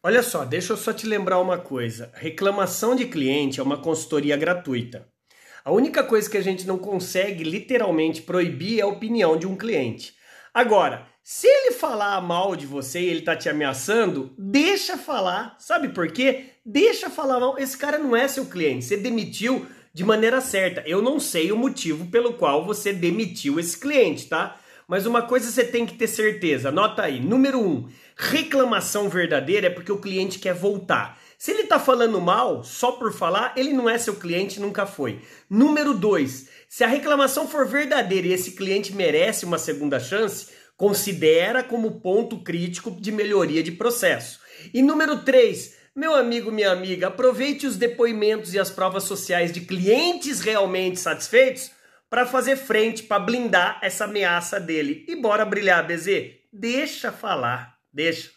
Olha só, deixa eu só te lembrar uma coisa. Reclamação de cliente é uma consultoria gratuita. A única coisa que a gente não consegue literalmente proibir é a opinião de um cliente. Agora, se ele falar mal de você e ele tá te ameaçando, deixa falar. Sabe por quê? Deixa falar mal. Esse cara não é seu cliente. Você demitiu de maneira certa. Eu não sei o motivo pelo qual você demitiu esse cliente, tá? Mas uma coisa você tem que ter certeza, anota aí. Número um, reclamação verdadeira é porque o cliente quer voltar. Se ele está falando mal, só por falar, ele não é seu cliente, nunca foi. Número dois, se a reclamação for verdadeira e esse cliente merece uma segunda chance, considera como ponto crítico de melhoria de processo. E número três, meu amigo, minha amiga, aproveite os depoimentos e as provas sociais de clientes realmente satisfeitos para fazer frente, para blindar essa ameaça dele. E bora brilhar, BZ? Deixa falar, deixa.